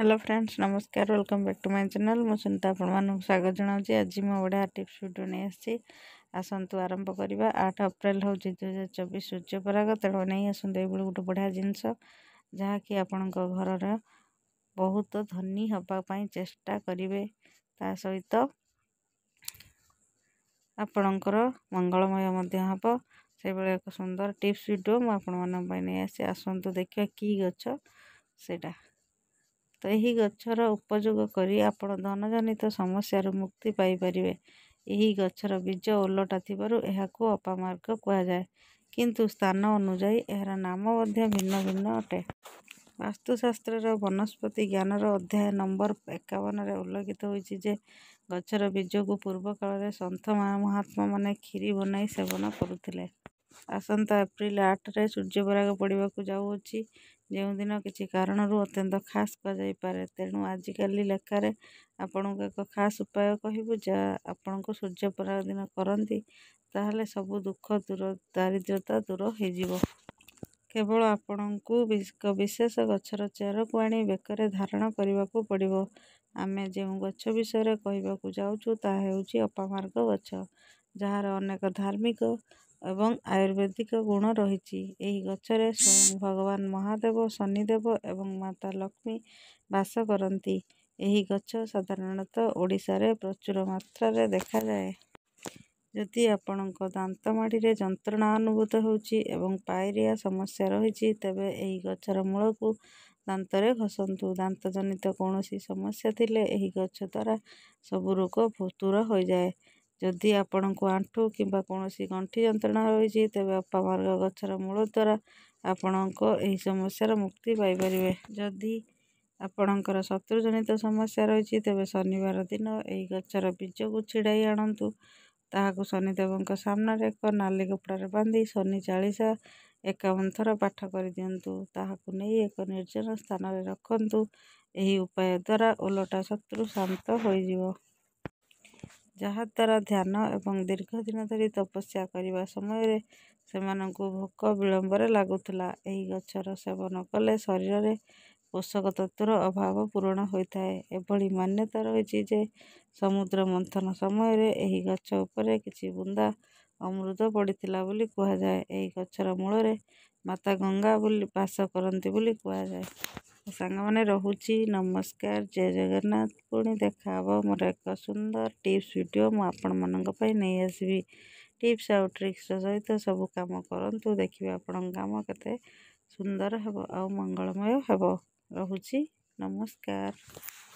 hello friends ନମସ୍କାର welcome back to my channel ମୁଁ ସୁନିତା ଆପଣମାନଙ୍କୁ ସ୍ୱାଗତ ଜଣାଉଛି ଆଜି ମୁଁ ବଢ଼ିଆ ଟିପ୍ସ ଭିଡ଼ିଓ ନେଇ ଆସିଛି ଆସନ୍ତୁ ଆରମ୍ଭ କରିବା ଆଠ ଅପ୍ରେଲ ହେଉଛି ଦୁଇହଜାର ଚବିଶ ସୂର୍ଯ୍ୟପରାଗ ତେଣୁ ନେଇ ଆସନ୍ତୁ ଏଇଭଳି ଗୋଟେ ବଢ଼ିଆ ଜିନିଷ ଯାହାକି ଆପଣଙ୍କ ଘରର ବହୁତ ଧନୀ ହେବା ପାଇଁ ଚେଷ୍ଟା କରିବେ ତା ସହିତ ଆପଣଙ୍କର ମଙ୍ଗଳମୟ ମଧ୍ୟ ହେବ ସେଇଭଳି ଏକ ସୁନ୍ଦର ଟିପ୍ସ ଭିଡ଼ିଓ ମୁଁ ଆପଣମାନଙ୍କ ପାଇଁ ନେଇ ଆସିଛି ଆସନ୍ତୁ ଦେଖିବା କି ଗଛ ସେଇଟା ତ ଏହି ଗଛର ଉପଯୋଗ କରି ଆପଣ ଧନଜନିତ ସମସ୍ୟାରୁ ମୁକ୍ତି ପାଇପାରିବେ ଏହି ଗଛର ବୀଜ ଓଲଟା ଥିବାରୁ ଏହାକୁ ଅପାମାର୍ଗ କୁହାଯାଏ କିନ୍ତୁ ସ୍ଥାନ ଅନୁଯାୟୀ ଏହାର ନାମ ମଧ୍ୟ ଭିନ୍ନ ଭିନ୍ନ ଅଟେ ବାସ୍ତୁଶାସ୍ତ୍ରର ବନସ୍ପତି ଜ୍ଞାନର ଅଧ୍ୟାୟ ନମ୍ବର ଏକାବନରେ ଉଲ୍ଲେଖିତ ହୋଇଛି ଯେ ଗଛର ବୀଜକୁ ପୂର୍ବ କାଳରେ ସନ୍ଥ ମହାତ୍ମାମାନେ କ୍ଷୀରି ବନାଇ ସେବନ କରୁଥିଲେ ଆସନ୍ତା ଏପ୍ରିଲ ଆଠରେ ସୂର୍ଯ୍ୟପରାଗ ପଡ଼ିବାକୁ ଯାଉଅଛି ଯେଉଁଦିନ କିଛି କାରଣରୁ ଅତ୍ୟନ୍ତ ଖାସ୍ କୁହାଯାଇପାରେ ତେଣୁ ଆଜିକାଲି ଲେଖାରେ ଆପଣଙ୍କୁ ଏକ ଖାସ୍ ଉପାୟ କହିବୁ ଯାହା ଆପଣଙ୍କୁ ସୂର୍ଯ୍ୟପରାଗ ଦିନ କରନ୍ତି ତାହେଲେ ସବୁ ଦୁଃଖ ଦୂର ଦାରିଦ୍ର୍ୟତା ଦୂର ହୋଇଯିବ କେବଳ ଆପଣଙ୍କୁ ଏକ ବିଶେଷ ଗଛର ଚେରକୁ ଆଣି ବେକରେ ଧାରଣ କରିବାକୁ ପଡ଼ିବ ଆମେ ଯେଉଁ ଗଛ ବିଷୟରେ କହିବାକୁ ଯାଉଛୁ ତାହା ହେଉଛି ଅପାମାର୍ଗ ଗଛ ଯାହାର ଅନେକ ଧାର୍ମିକ ଏବଂ ଆୟୁର୍ବେଦିକ ଗୁଣ ରହିଛି ଏହି ଗଛରେ ସ୍ୱୟଂ ଭଗବାନ ମହାଦେବ ଶନିଦେବ ଏବଂ ମାତା ଲକ୍ଷ୍ମୀ ବାସ କରନ୍ତି ଏହି ଗଛ ସାଧାରଣତଃ ଓଡ଼ିଶାରେ ପ୍ରଚୁର ମାତ୍ରାରେ ଦେଖାଯାଏ ଯଦି ଆପଣଙ୍କ ଦାନ୍ତ ମାଢ଼ିରେ ଯନ୍ତ୍ରଣା ଅନୁଭୂତ ହେଉଛି ଏବଂ ପାଏରିଆ ସମସ୍ୟା ରହିଛି ତେବେ ଏହି ଗଛର ମୂଳକୁ ଦାନ୍ତରେ ଘଷନ୍ତୁ ଦାନ୍ତ ଜନିତ କୌଣସି ସମସ୍ୟା ଥିଲେ ଏହି ଗଛ ଦ୍ୱାରା ସବୁ ରୋଗ ଦୂର ହୋଇଯାଏ ଯଦି ଆପଣଙ୍କୁ ଆଣ୍ଠୁ କିମ୍ବା କୌଣସି ଗଣ୍ଠି ଯନ୍ତ୍ରଣା ରହିଛି ତେବେ ଅପାମାର୍ଗ ଗଛର ମୂଳ ଦ୍ୱାରା ଆପଣଙ୍କ ଏହି ସମସ୍ୟାର ମୁକ୍ତି ପାଇପାରିବେ ଯଦି ଆପଣଙ୍କର ଶତ୍ରୁଜନିତ ସମସ୍ୟା ରହିଛି ତେବେ ଶନିବାର ଦିନ ଏହି ଗଛର ବୀଜକୁ ଛିଡ଼ାଇ ଆଣନ୍ତୁ ତାହାକୁ ଶନିଦେବଙ୍କ ସାମ୍ନାରେ ଏକ ନାଲି କପଡ଼ାରେ ବାନ୍ଧି ଶନି ଚାଳିଶା ଏକାବନ ଥର ପାଠ କରିଦିଅନ୍ତୁ ତାହାକୁ ନେଇ ଏକ ନିର୍ଜନ ସ୍ଥାନରେ ରଖନ୍ତୁ ଏହି ଉପାୟ ଦ୍ୱାରା ଓଲଟା ଶତ୍ରୁ ଶାନ୍ତ ହୋଇଯିବ ଯାହାଦ୍ୱାରା ଧ୍ୟାନ ଏବଂ ଦୀର୍ଘ ଦିନ ଧରି ତପସ୍ୟା କରିବା ସମୟରେ ସେମାନଙ୍କୁ ଭୋକ ବିଳମ୍ବରେ ଲାଗୁଥିଲା ଏହି ଗଛର ସେବନ କଲେ ଶରୀରରେ ପୋଷକ ତତ୍ତ୍ୱର ଅଭାବ ପୂରଣ ହୋଇଥାଏ ଏଭଳି ମାନ୍ୟତା ରହିଛି ଯେ ସମୁଦ୍ର ମନ୍ଥନ ସମୟରେ ଏହି ଗଛ ଉପରେ କିଛି ବୁନ୍ଦା ଅମୃତ ପଡ଼ିଥିଲା ବୋଲି କୁହାଯାଏ ଏହି ଗଛର ମୂଳରେ ମାତା ଗଙ୍ଗା ବୋଲି ବାସ କରନ୍ତି ବୋଲି କୁହାଯାଏ ସାଙ୍ଗମାନେ ରହୁଛି ନମସ୍କାର ଜୟ ଜଗନ୍ନାଥ ପୁଣି ଦେଖା ହେବ ମୋର ଏକ ସୁନ୍ଦର ଟିପ୍ସ ଭିଡ଼ିଓ ମୁଁ ଆପଣମାନଙ୍କ ପାଇଁ ନେଇ ଆସିବି ଟିପ୍ସ ଆଉ ଟ୍ରିକ୍ସର ସହିତ ସବୁ କାମ କରନ୍ତୁ ଦେଖିବେ ଆପଣଙ୍କ କାମ କେତେ ସୁନ୍ଦର ହେବ ଆଉ ମଙ୍ଗଳମୟ ହେବ ରହୁଛି ନମସ୍କାର